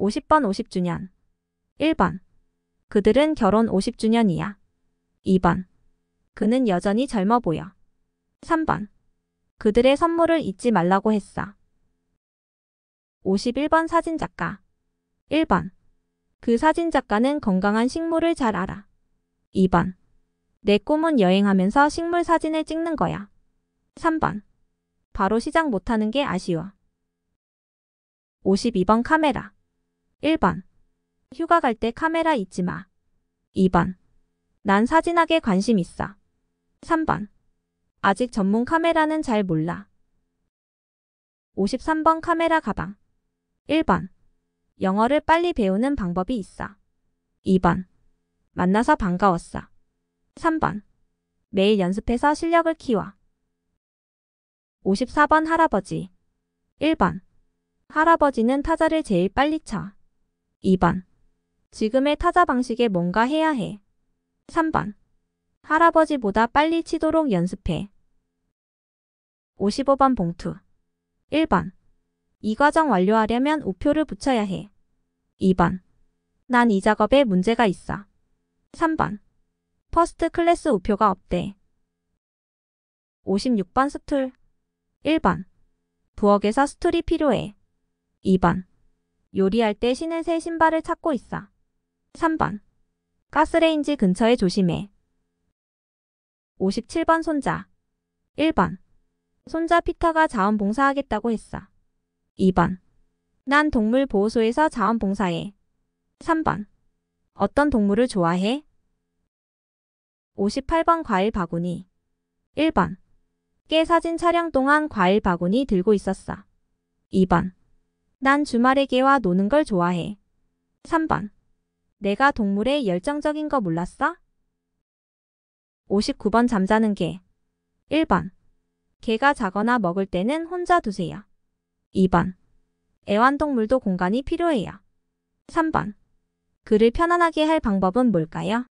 50번 50주년 1번 그들은 결혼 50주년이야. 2번 그는 여전히 젊어 보여. 3번 그들의 선물을 잊지 말라고 했어. 51번 사진작가 1번 그 사진작가는 건강한 식물을 잘 알아. 2번 내 꿈은 여행하면서 식물 사진을 찍는 거야. 3번 바로 시작 못하는 게 아쉬워. 52번 카메라 1번. 휴가 갈 때 카메라 잊지 마. 2번. 난 사진학에 관심 있어. 3번. 아직 전문 카메라는 잘 몰라. 53번 카메라 가방. 1번. 영어를 빨리 배우는 방법이 있어. 2번. 만나서 반가웠어. 3번. 매일 연습해서 실력을 키워. 54번 할아버지. 1번. 할아버지는 타자를 제일 빨리 쳐. 2번. 지금의 타자 방식에 뭔가 해야 해. 3번. 할아버지보다 빨리 치도록 연습해. 55번 봉투. 1번. 이 과정 완료하려면 우표를 붙여야 해. 2번. 난 이 작업에 문제가 있어. 3번. 퍼스트 클래스 우표가 없대. 56번 스툴. 1번. 부엌에서 스툴이 필요해. 2번. 요리할 때 신은 새 신발을 찾고 있어. 3번. 가스레인지 근처에 조심해. 57번 손자. 1번. 손자 피터가 자원봉사하겠다고 했어. 2번. 난 동물보호소에서 자원봉사해. 3번. 어떤 동물을 좋아해? 58번 과일 바구니. 1번. 깨 사진 촬영 동안 과일 바구니 들고 있었어. 2번. 난 주말에 개와 노는 걸 좋아해. 3번. 내가 동물의 열정적인 거 몰랐어? 59번 잠자는 개. 1번. 개가 자거나 먹을 때는 혼자 두세요. 2번. 애완동물도 공간이 필요해요. 3번. 그를 편안하게 할 방법은 뭘까요?